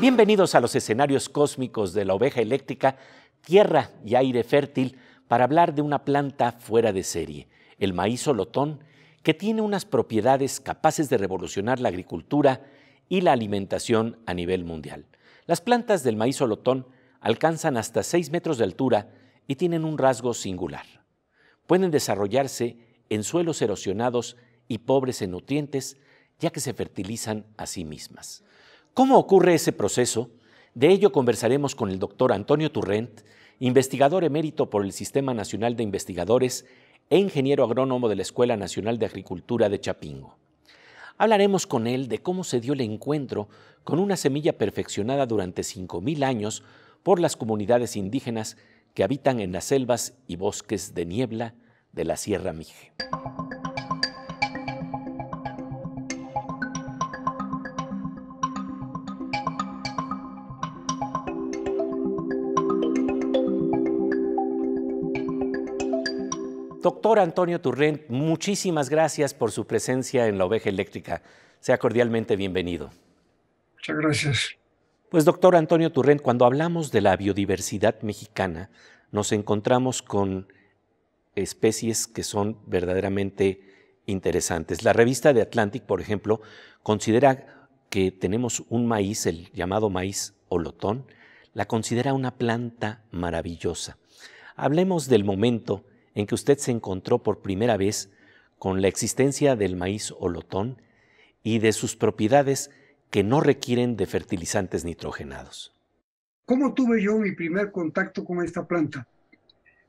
Bienvenidos a los escenarios cósmicos de la oveja eléctrica, tierra y aire fértil, para hablar de una planta fuera de serie, el maíz olotón, que tiene unas propiedades capaces de revolucionar la agricultura y la alimentación a nivel mundial. Las plantas del maíz olotón alcanzan hasta 6 metros de altura y tienen un rasgo singular. Pueden desarrollarse en suelos erosionados y pobres en nutrientes, ya que se fertilizan a sí mismas. ¿Cómo ocurre ese proceso? De ello conversaremos con el doctor Antonio Turrent, investigador emérito por el Sistema Nacional de Investigadores e ingeniero agrónomo de la Escuela Nacional de Agricultura de Chapingo. Hablaremos con él de cómo se dio el encuentro con una semilla perfeccionada durante 5.000 años por las comunidades indígenas que habitan en las selvas y bosques de niebla de la Sierra Mije. Doctor Antonio Turrent, muchísimas gracias por su presencia en la oveja eléctrica. Sea cordialmente bienvenido. Muchas gracias. Pues doctor Antonio Turrent, cuando hablamos de la biodiversidad mexicana, nos encontramos con especies que son verdaderamente interesantes. La revista de Atlantic, por ejemplo, considera que tenemos un maíz, el llamado maíz olotón, la considera una planta maravillosa. Hablemos del momento en que usted se encontró por primera vez con la existencia del maíz olotón y de sus propiedades que no requieren de fertilizantes nitrogenados. ¿Cómo tuve yo mi primer contacto con esta planta,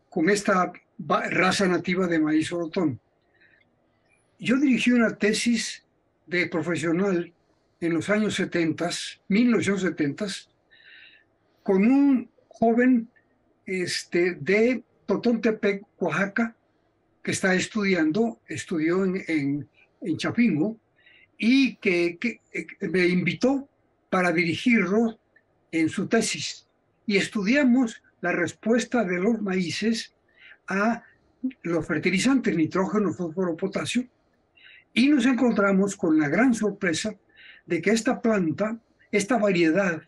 con esta raza nativa de maíz olotón? Yo dirigí una tesis de profesional en los años 70, 1970, con un joven este, de Totontepec, Oaxaca, que está estudiando, estudió en, en, Chapingo, y que, eh, me invitó para dirigirlo en su tesis. Y estudiamos la respuesta de los maíces a los fertilizantes nitrógeno, fósforo, potasio, y nos encontramos con la gran sorpresa de que esta planta, esta variedad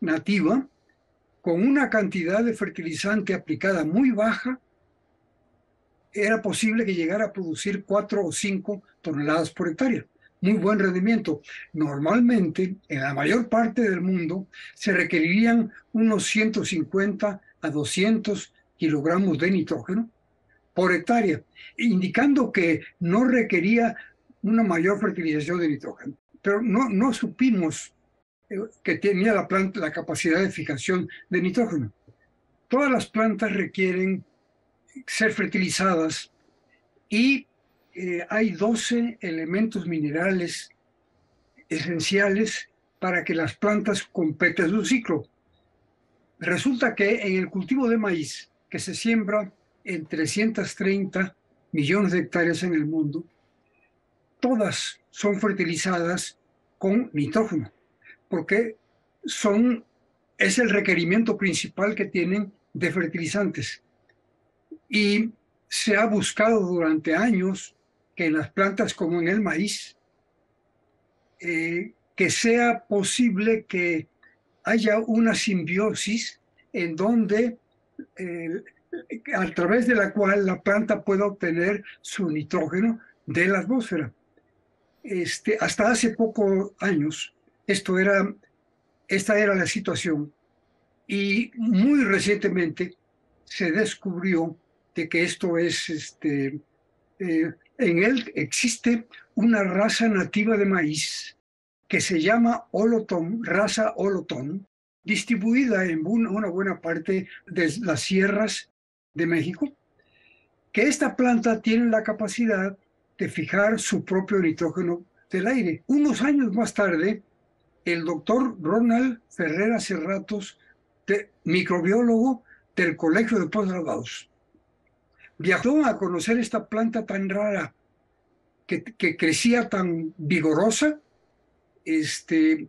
nativa, con una cantidad de fertilizante aplicada muy baja, era posible que llegara a producir 4 o 5 toneladas por hectárea. Muy buen rendimiento. Normalmente, en la mayor parte del mundo, se requerirían unos 150 a 200 kilogramos de nitrógeno por hectárea, indicando que no requería una mayor fertilización de nitrógeno. Pero no, no supimos que tenía la planta la capacidad de fijación de nitrógeno. Todas las plantas requieren ser fertilizadas y eh, hay 12 elementos minerales esenciales para que las plantas completen su ciclo. Resulta que en el cultivo de maíz, que se siembra en 330 millones de hectáreas en el mundo, todas son fertilizadas con nitrógeno porque son, es el requerimiento principal que tienen de fertilizantes. Y se ha buscado durante años que en las plantas como en el maíz, eh, que sea posible que haya una simbiosis en donde a través de la cual la planta pueda obtener su nitrógeno de la atmósfera. Este, hasta hace pocos años esto esta era la situación. Y muy recientemente se descubrió de que esto es, este, eh, en él existe una raza nativa de maíz que se llama Olotón, raza Olotón, distribuida en una buena parte de las sierras de México, que esta planta tiene la capacidad de fijar su propio nitrógeno del aire. Unos años más tarde, el doctor Ronald Ferrera Cerratos, microbiólogo del Colegio de Postgraduados. Viajó a conocer esta planta tan rara que, crecía tan vigorosa este,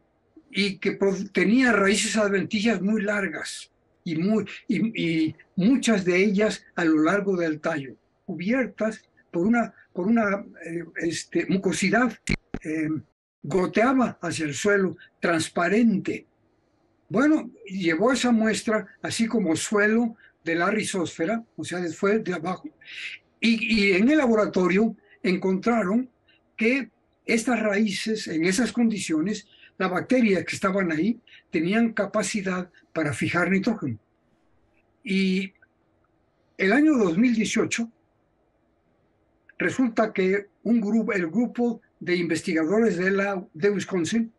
y que tenía raíces adventillas muy largas y, muy, y, muchas de ellas a lo largo del tallo, cubiertas por una, por una eh, este, mucosidad. Eh, goteaba hacia el suelo, transparente. Bueno, llevó esa muestra así como suelo de la rizósfera, o sea, fue de abajo. Y, en el laboratorio encontraron que estas raíces, en esas condiciones, las bacterias que estaban ahí tenían capacidad para fijar nitrógeno. Y el año 2018, resulta que un grupo, el grupo de investigadores de, la, de Wisconsin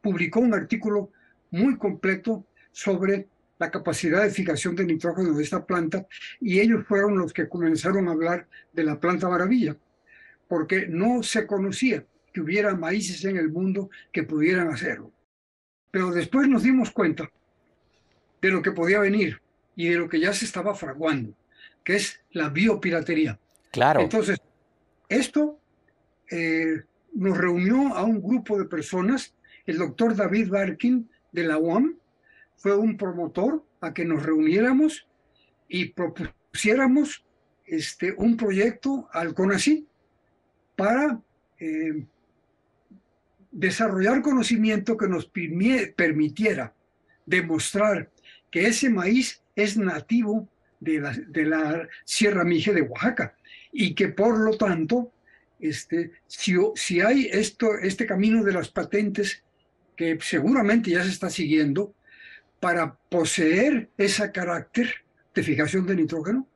publicó un artículo muy completo sobre la capacidad de fijación de nitrógeno de esta planta y ellos fueron los que comenzaron a hablar de la planta maravilla, porque no se conocía que hubiera maíces en el mundo que pudieran hacerlo. Pero después nos dimos cuenta de lo que podía venir y de lo que ya se estaba fraguando, que es la biopiratería. Claro. Entonces, esto eh, nos reunió a un grupo de personas, el doctor David Barkin de la UAM fue un promotor a que nos reuniéramos y propusiéramos este, un proyecto al CONACI para eh, desarrollar conocimiento que nos permitiera demostrar que ese maíz es nativo de la, de la Sierra Mije de Oaxaca y que por lo tanto este, si, hay esto, este camino de las patentes que seguramente ya se está siguiendo para poseer ese carácter de fijación de nitrógeno,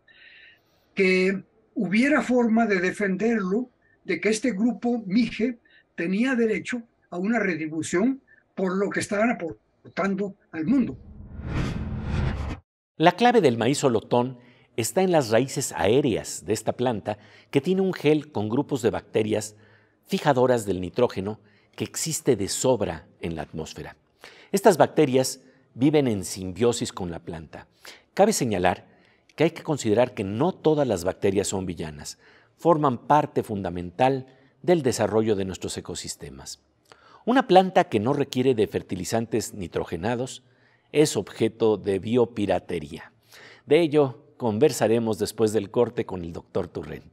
que hubiera forma de defenderlo, de que este grupo MIGE tenía derecho a una retribución por lo que estaban aportando al mundo. La clave del maíz olotón está en las raíces aéreas de esta planta que tiene un gel con grupos de bacterias fijadoras del nitrógeno que existe de sobra en la atmósfera. Estas bacterias viven en simbiosis con la planta. Cabe señalar que hay que considerar que no todas las bacterias son villanas, forman parte fundamental del desarrollo de nuestros ecosistemas. Una planta que no requiere de fertilizantes nitrogenados es objeto de biopiratería. De ello Conversaremos después del corte con el doctor Turrent.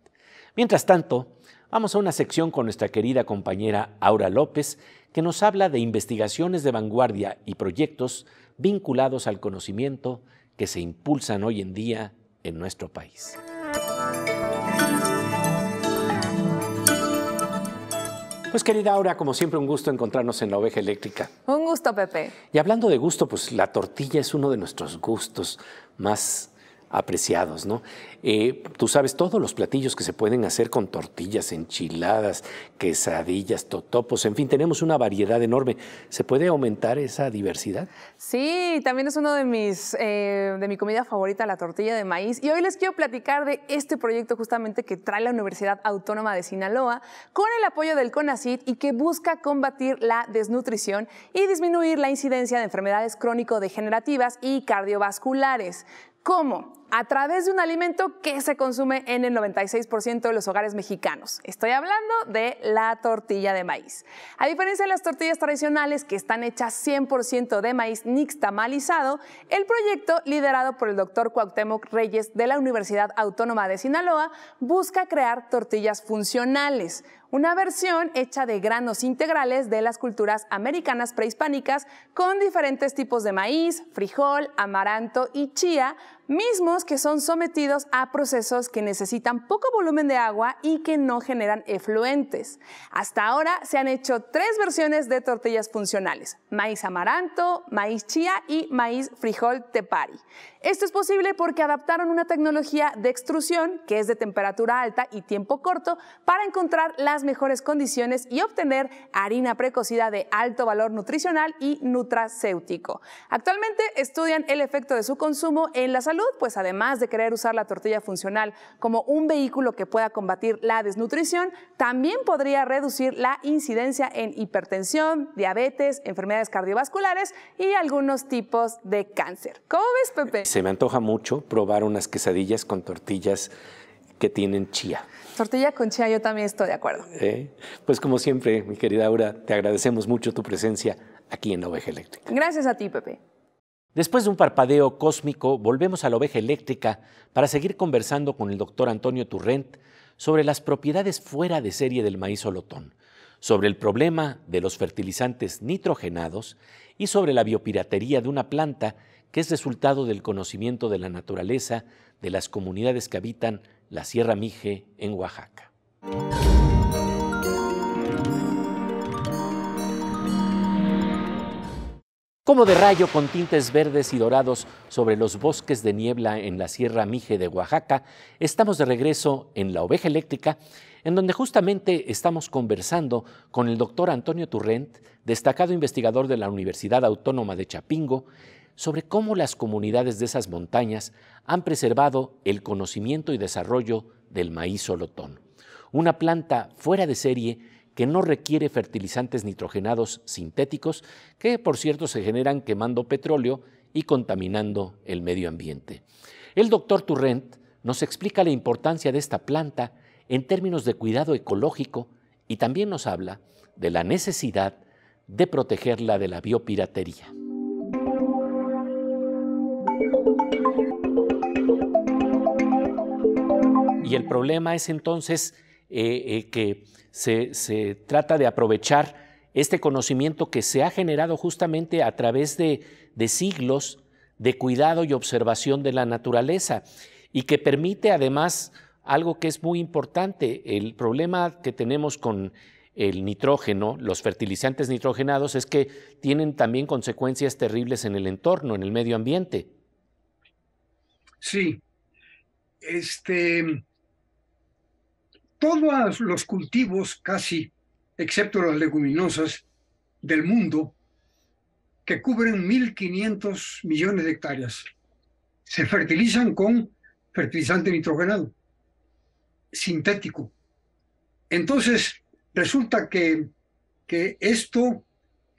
Mientras tanto, vamos a una sección con nuestra querida compañera Aura López, que nos habla de investigaciones de vanguardia y proyectos vinculados al conocimiento que se impulsan hoy en día en nuestro país. Pues querida Aura, como siempre un gusto encontrarnos en la oveja eléctrica. Un gusto, Pepe. Y hablando de gusto, pues la tortilla es uno de nuestros gustos más apreciados, ¿no? Eh, tú sabes todos los platillos que se pueden hacer con tortillas, enchiladas, quesadillas, totopos, en fin, tenemos una variedad enorme. ¿Se puede aumentar esa diversidad? Sí, también es uno de mis, eh, de mi comida favorita, la tortilla de maíz. Y hoy les quiero platicar de este proyecto justamente que trae la Universidad Autónoma de Sinaloa con el apoyo del CONACYT y que busca combatir la desnutrición y disminuir la incidencia de enfermedades crónico-degenerativas y cardiovasculares. ¿Cómo? a través de un alimento que se consume en el 96% de los hogares mexicanos. Estoy hablando de la tortilla de maíz. A diferencia de las tortillas tradicionales que están hechas 100% de maíz nixtamalizado, el proyecto liderado por el doctor Cuauhtémoc Reyes de la Universidad Autónoma de Sinaloa busca crear tortillas funcionales, una versión hecha de granos integrales de las culturas americanas prehispánicas con diferentes tipos de maíz, frijol, amaranto y chía mismos que son sometidos a procesos que necesitan poco volumen de agua y que no generan efluentes. Hasta ahora se han hecho tres versiones de tortillas funcionales, maíz amaranto, maíz chía y maíz frijol tepari. Esto es posible porque adaptaron una tecnología de extrusión, que es de temperatura alta y tiempo corto, para encontrar las mejores condiciones y obtener harina precocida de alto valor nutricional y nutracéutico. Actualmente estudian el efecto de su consumo en la salud, pues además de querer usar la tortilla funcional como un vehículo que pueda combatir la desnutrición, también podría reducir la incidencia en hipertensión, diabetes, enfermedades cardiovasculares y algunos tipos de cáncer. ¿Cómo ves, Pepe? se me antoja mucho probar unas quesadillas con tortillas que tienen chía. Tortilla con chía, yo también estoy de acuerdo. ¿Eh? pues como siempre, mi querida Aura, te agradecemos mucho tu presencia aquí en la Oveja Eléctrica. Gracias a ti, Pepe. Después de un parpadeo cósmico, volvemos a la Oveja Eléctrica para seguir conversando con el doctor Antonio Turrent sobre las propiedades fuera de serie del maíz olotón, sobre el problema de los fertilizantes nitrogenados y sobre la biopiratería de una planta que es resultado del conocimiento de la naturaleza de las comunidades que habitan la Sierra Mije en Oaxaca. Como de rayo con tintes verdes y dorados sobre los bosques de niebla en la Sierra Mije de Oaxaca, estamos de regreso en La Oveja Eléctrica, en donde justamente estamos conversando con el doctor Antonio Turrent, destacado investigador de la Universidad Autónoma de Chapingo, sobre cómo las comunidades de esas montañas han preservado el conocimiento y desarrollo del maíz solotón, una planta fuera de serie que no requiere fertilizantes nitrogenados sintéticos, que por cierto se generan quemando petróleo y contaminando el medio ambiente. El doctor Turrent nos explica la importancia de esta planta en términos de cuidado ecológico y también nos habla de la necesidad de protegerla de la biopiratería. Y el problema es entonces eh, eh, que se, trata de aprovechar este conocimiento que se ha generado justamente a través de siglos de cuidado y observación de la naturaleza y que permite además algo que es muy importante. El problema que tenemos con el nitrógeno, los fertilizantes nitrogenados, es que tienen también consecuencias terribles en el entorno, en el medio ambiente. Sí. Este, todos los cultivos casi, excepto las leguminosas, del mundo, que cubren 1.500 millones de hectáreas, se fertilizan con fertilizante nitrogenado, sintético. Entonces, resulta que, esto,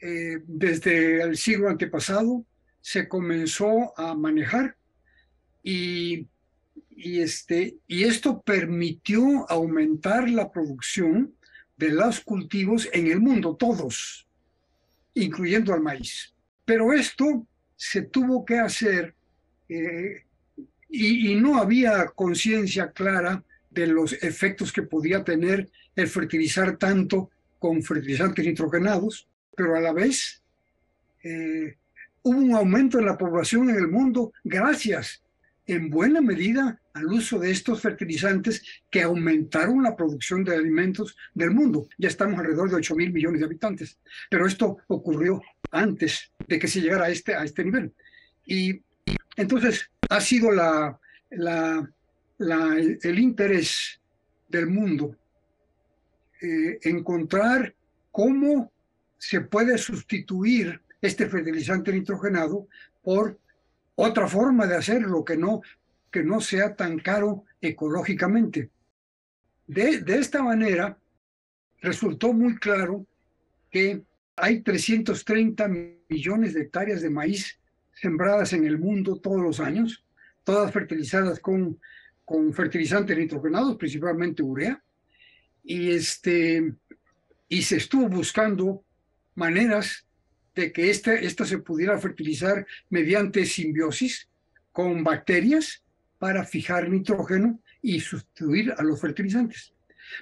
eh, desde el siglo antepasado, se comenzó a manejar y y, este, y esto permitió aumentar la producción de los cultivos en el mundo, todos, incluyendo al maíz. Pero esto se tuvo que hacer eh, y, no había conciencia clara de los efectos que podía tener el fertilizar tanto con fertilizantes nitrogenados, pero a la vez eh, hubo un aumento en la población en el mundo gracias en buena medida al uso de estos fertilizantes que aumentaron la producción de alimentos del mundo. Ya estamos alrededor de 8 mil millones de habitantes, pero esto ocurrió antes de que se llegara a este, a este nivel. Y entonces ha sido la, la, el, interés del mundo eh, encontrar cómo se puede sustituir este fertilizante nitrogenado por otra forma de hacerlo que no que no sea tan caro ecológicamente. De, esta manera, resultó muy claro que hay 330 millones de hectáreas de maíz sembradas en el mundo todos los años, todas fertilizadas con, con fertilizantes nitrogenados, principalmente urea, y, este, y se estuvo buscando maneras de que esta se pudiera fertilizar mediante simbiosis con bacterias para fijar nitrógeno y sustituir a los fertilizantes.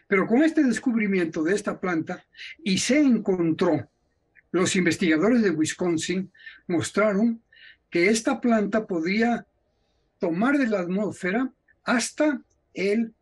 Pero con este descubrimiento de esta planta y se encontró, los investigadores de Wisconsin mostraron que esta planta podía tomar de la atmósfera hasta el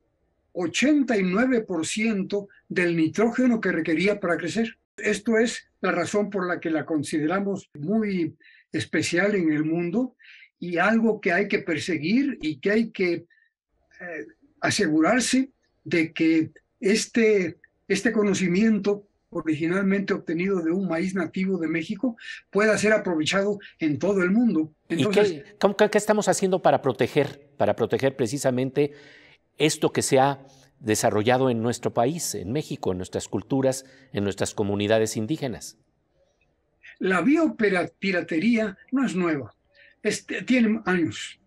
89% del nitrógeno que requería para crecer. Esto es la razón por la que la consideramos muy especial en el mundo y algo que hay que perseguir y que hay que eh, asegurarse de que este, este conocimiento originalmente obtenido de un maíz nativo de México pueda ser aprovechado en todo el mundo. Entonces, qué, estamos haciendo para proteger, para proteger precisamente esto que se ha desarrollado en nuestro país, en México, en nuestras culturas, en nuestras comunidades indígenas? La biopiratería no es nueva. Tienen este, tiene años,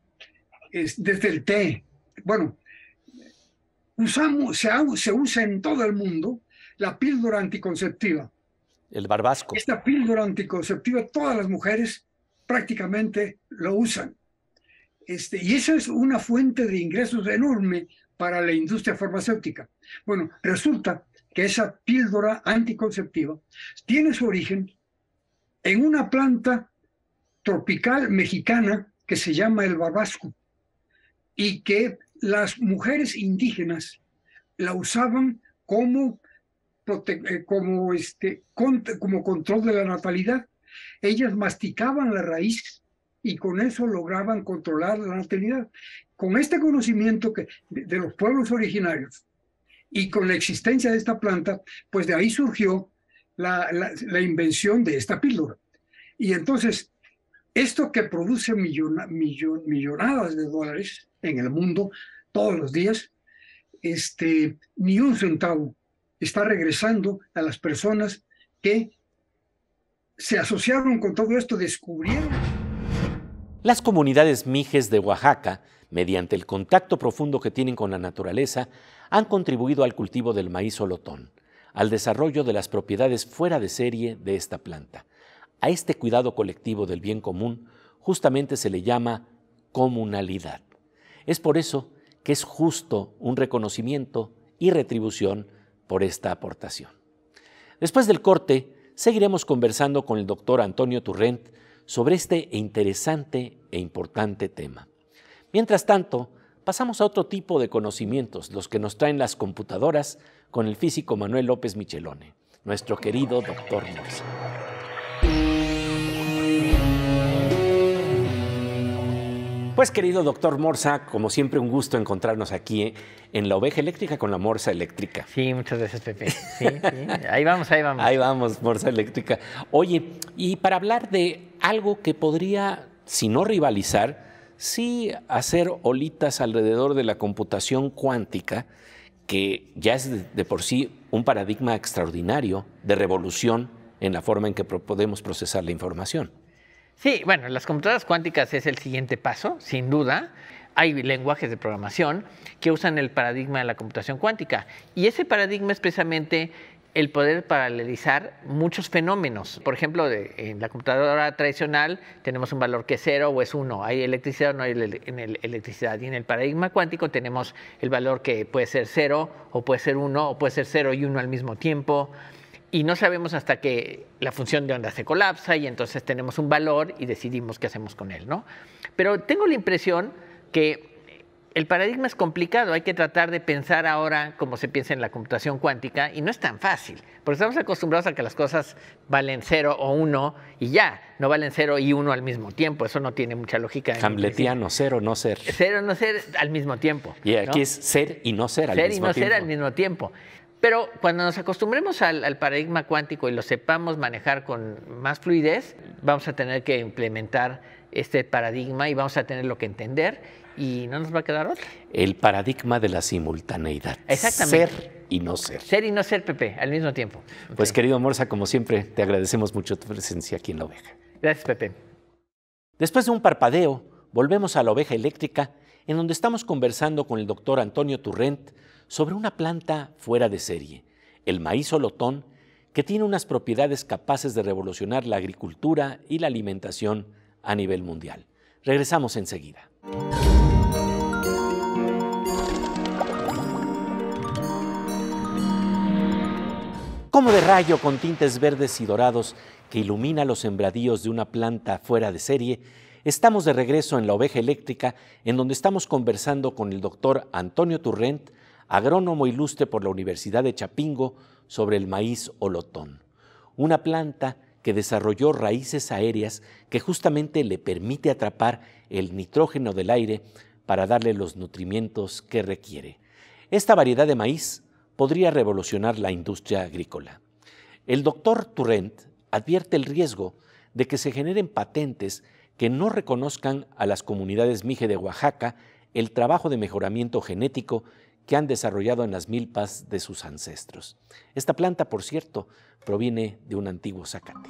es, desde el té. Bueno, usamos, se, usa en todo el mundo la píldora anticonceptiva. El barbasco. Esta píldora anticonceptiva, todas las mujeres prácticamente lo usan. Este, y esa es una fuente de ingresos enorme para la industria farmacéutica. Bueno, resulta que esa píldora anticonceptiva tiene su origen en una planta tropical mexicana que se llama el barbasco y que las mujeres indígenas la usaban como, eh, como, este, como control de la natalidad. Ellas masticaban la raíz y con eso lograban controlar la natalidad. Con este conocimiento que, de, los pueblos originarios y con la existencia de esta planta, pues de ahí surgió la, la, la invención de esta píldora. Y entonces esto que produce millonadas de dólares en el mundo todos los días, este, ni un centavo está regresando a las personas que se asociaron con todo esto, descubrieron. Las comunidades mijes de Oaxaca, mediante el contacto profundo que tienen con la naturaleza, han contribuido al cultivo del maíz olotón, al desarrollo de las propiedades fuera de serie de esta planta a este cuidado colectivo del bien común justamente se le llama comunalidad. Es por eso que es justo un reconocimiento y retribución por esta aportación. Después del corte, seguiremos conversando con el doctor Antonio Turrent sobre este interesante e importante tema. Mientras tanto, pasamos a otro tipo de conocimientos, los que nos traen las computadoras, con el físico Manuel López Michelone, nuestro querido doctor Morse. Pues querido doctor Morsa, como siempre un gusto encontrarnos aquí eh, en La Oveja Eléctrica con la Morsa Eléctrica. Sí, muchas gracias Pepe. Ahí vamos, ahí vamos. Ahí vamos, Morsa Eléctrica. Oye, y para hablar de algo que podría, si no rivalizar, sí hacer olitas alrededor de la computación cuántica, que ya es de, por sí un paradigma extraordinario de revolución en la forma en que podemos procesar la información. Sí, bueno, las computadoras cuánticas es el siguiente paso, sin duda. Hay lenguajes de programación que usan el paradigma de la computación cuántica. Y ese paradigma es precisamente el poder paralelizar muchos fenómenos. Por ejemplo, en la computadora tradicional tenemos un valor que es cero o es uno. Hay electricidad o no hay electricidad. Y en el paradigma cuántico tenemos el valor que puede ser cero o puede ser uno o puede ser cero y uno al mismo tiempo y no sabemos hasta que la función de onda se colapsa y entonces tenemos un valor y decidimos qué hacemos con él, ¿no? Pero tengo la impresión que el paradigma es complicado, hay que tratar de pensar ahora como se piensa en la computación cuántica y no es tan fácil, porque estamos acostumbrados a que las cosas valen cero o uno y ya, no valen cero y uno al mismo tiempo, eso no tiene mucha lógica. Hamletiano, cero no ser. Cero no ser al mismo tiempo. Y aquí es ser y no ser al mismo tiempo. Ser y no ser al mismo tiempo. Pero cuando nos acostumbremos al, paradigma cuántico y lo sepamos manejar con más fluidez, vamos a tener que implementar este paradigma y vamos a tener lo que entender y no nos va a quedar otro. El paradigma de la simultaneidad. Exactamente. Ser y no ser. Ser y no ser, Pepe, al mismo tiempo. Pues querido Morsa, como siempre, te agradecemos mucho tu presencia aquí en la oveja. Gracias, Pepe. Después de un parpadeo, volvemos a la oveja eléctrica, en donde estamos conversando con el doctor Antonio Turrent sobre una planta fuera de serie, el maíz olotón, que tiene unas propiedades capaces de revolucionar la agricultura y la alimentación a nivel mundial. Regresamos enseguida. Como de rayo con tintes verdes y dorados que ilumina los sembradíos de una planta fuera de serie, estamos de regreso en la oveja eléctrica en donde estamos conversando con el doctor Antonio Turrent agrónomo ilustre por la Universidad de Chapingo sobre el maíz olotón, una planta que desarrolló raíces aéreas que justamente le permite atrapar el nitrógeno del aire para darle los nutrimientos que requiere. Esta variedad de maíz podría revolucionar la industria agrícola. El doctor Turrent advierte el riesgo de que se generen patentes que no reconozcan a las comunidades mije de Oaxaca el trabajo de mejoramiento genético que han desarrollado en las milpas de sus ancestros. Esta planta, por cierto, proviene de un antiguo zacate.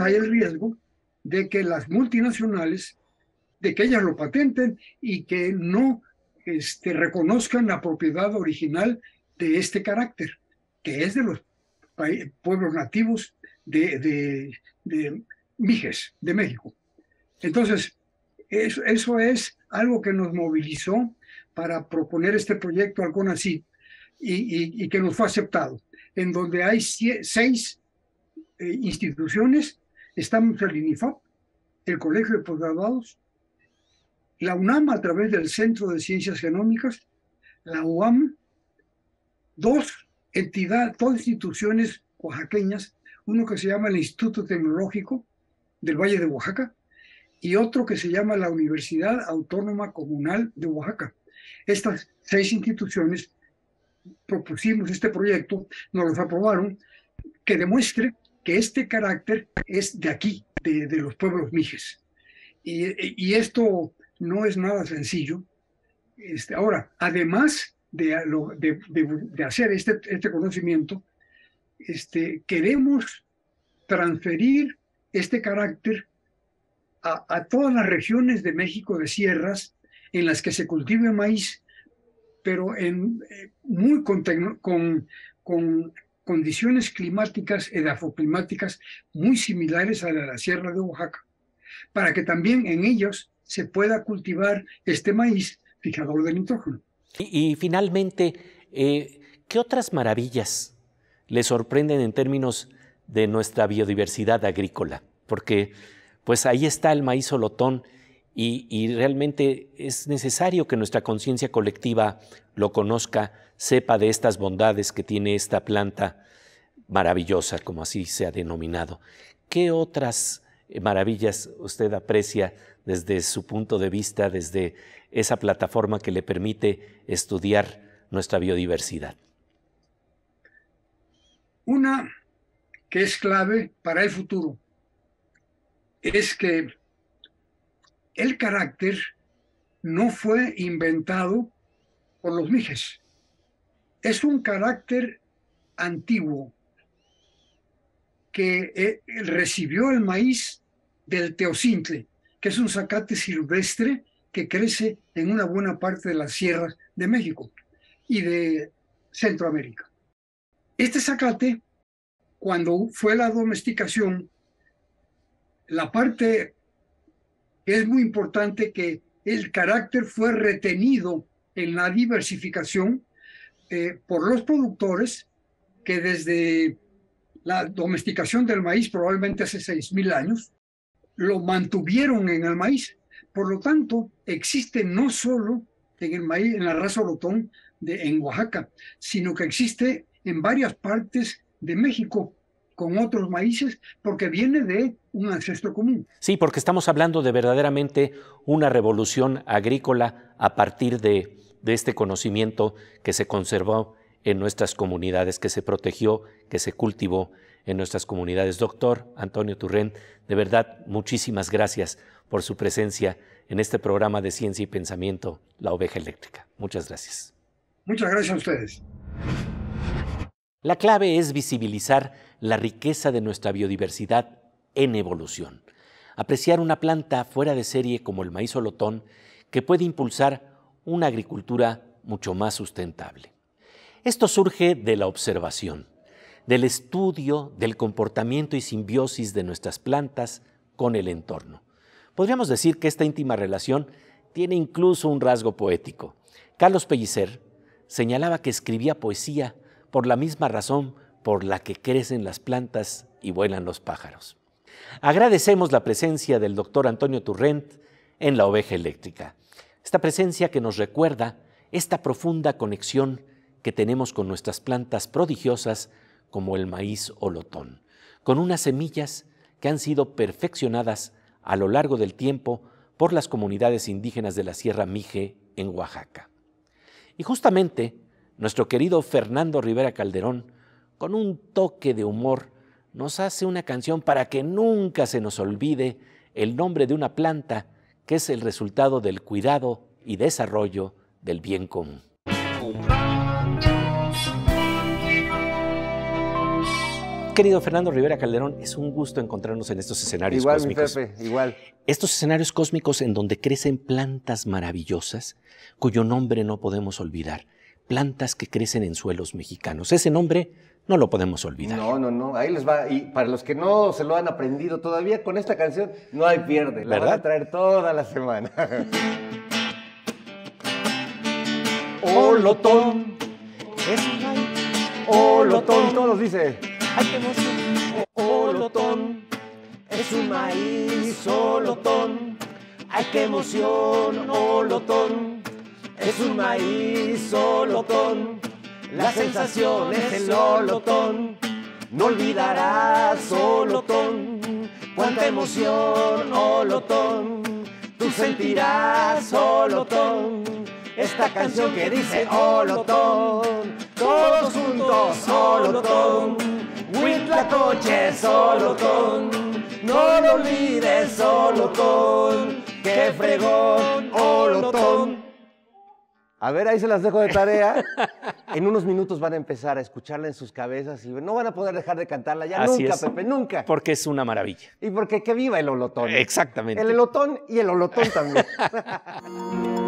Hay el riesgo de que las multinacionales, de que ellas lo patenten y que no este, reconozcan la propiedad original de este carácter, que es de los pueblos nativos de Viges, de México. Entonces, eso, es algo que nos movilizó para proponer este proyecto al CONACYT y, que nos fue aceptado, en donde hay seis eh, instituciones, estamos el INIFAP, el Colegio de Posgraduados, la UNAM a través del Centro de Ciencias Genómicas, la UAM, dos entidades, dos instituciones oaxaqueñas, uno que se llama el Instituto Tecnológico del Valle de Oaxaca y otro que se llama la Universidad Autónoma Comunal de Oaxaca. Estas seis instituciones propusimos este proyecto, nos los aprobaron, que demuestre que este carácter es de aquí, de, los pueblos mijes. Y, esto no es nada sencillo. Este, ahora, además de, hacer este, este conocimiento, este, queremos transferir este carácter a, todas las regiones de México de sierras en las que se cultive maíz, pero en, eh, muy con, condiciones climáticas, edafoclimáticas, muy similares a la Sierra de Oaxaca, para que también en ellos se pueda cultivar este maíz fijador de nitrógeno. Y, finalmente, eh, ¿qué otras maravillas le sorprenden en términos de nuestra biodiversidad agrícola? porque pues ahí está el maíz olotón y, y realmente es necesario que nuestra conciencia colectiva lo conozca, sepa de estas bondades que tiene esta planta maravillosa, como así se ha denominado. ¿Qué otras eh, maravillas usted aprecia desde su punto de vista, desde esa plataforma que le permite estudiar nuestra biodiversidad? Una que es clave para el futuro es que el carácter no fue inventado por los mijes. Es un carácter antiguo que eh, recibió el maíz del teocintle, que es un zacate silvestre que crece en una buena parte de las sierras de México y de Centroamérica. Este zacate, cuando fue la domesticación la parte que es muy importante que el carácter fue retenido en la diversificación eh, por los productores que desde la domesticación del maíz, probablemente hace 6.000 años, lo mantuvieron en el maíz. Por lo tanto, existe no solo en el maíz, en la raza orotón de, en Oaxaca, sino que existe en varias partes de México con otros maíces, porque viene de un ancestro común. Sí, porque estamos hablando de verdaderamente una revolución agrícola a partir de, este conocimiento que se conservó en nuestras comunidades, que se protegió, que se cultivó en nuestras comunidades. Doctor Antonio Turren, de verdad, muchísimas gracias por su presencia en este programa de Ciencia y Pensamiento, La Oveja Eléctrica. Muchas gracias. Muchas gracias a ustedes. La clave es visibilizar la riqueza de nuestra biodiversidad en evolución. Apreciar una planta fuera de serie como el maíz olotón que puede impulsar una agricultura mucho más sustentable. Esto surge de la observación, del estudio del comportamiento y simbiosis de nuestras plantas con el entorno. Podríamos decir que esta íntima relación tiene incluso un rasgo poético. Carlos Pellicer señalaba que escribía poesía por la misma razón por la que crecen las plantas y vuelan los pájaros. Agradecemos la presencia del doctor Antonio Turrent en la oveja eléctrica. Esta presencia que nos recuerda esta profunda conexión que tenemos con nuestras plantas prodigiosas como el maíz olotón, con unas semillas que han sido perfeccionadas a lo largo del tiempo por las comunidades indígenas de la Sierra Mije en Oaxaca. Y justamente nuestro querido Fernando Rivera Calderón, con un toque de humor, nos hace una canción para que nunca se nos olvide el nombre de una planta que es el resultado del cuidado y desarrollo del bien común. Querido Fernando Rivera Calderón, es un gusto encontrarnos en estos escenarios igual, cósmicos. Mi Pepe, igual. Estos escenarios cósmicos en donde crecen plantas maravillosas cuyo nombre no podemos olvidar plantas que crecen en suelos mexicanos. Ese nombre no lo podemos olvidar. No, no, no, ahí les va. Y para los que no se lo han aprendido todavía, con esta canción no hay pierde. La ¿verdad? a traer toda la semana. Olotón. Es Olotón, todos dice. Ay, qué emoción. Olotón. Es un maíz, Olotón. Ay, qué emoción, Olotón es un maíz olotón, la sensación es el olotón. No olvidarás olotón, cuánta emoción olotón. Tú sentirás olotón, esta canción que dice olotón. Todos juntos olotón, la coche, olotón. No lo olvides olotón, Qué fregón olotón. A ver, ahí se las dejo de tarea. en unos minutos van a empezar a escucharla en sus cabezas y no van a poder dejar de cantarla ya nunca, Pepe, nunca. Porque es una maravilla. Y porque que viva el olotón. Exactamente. El olotón y el olotón también.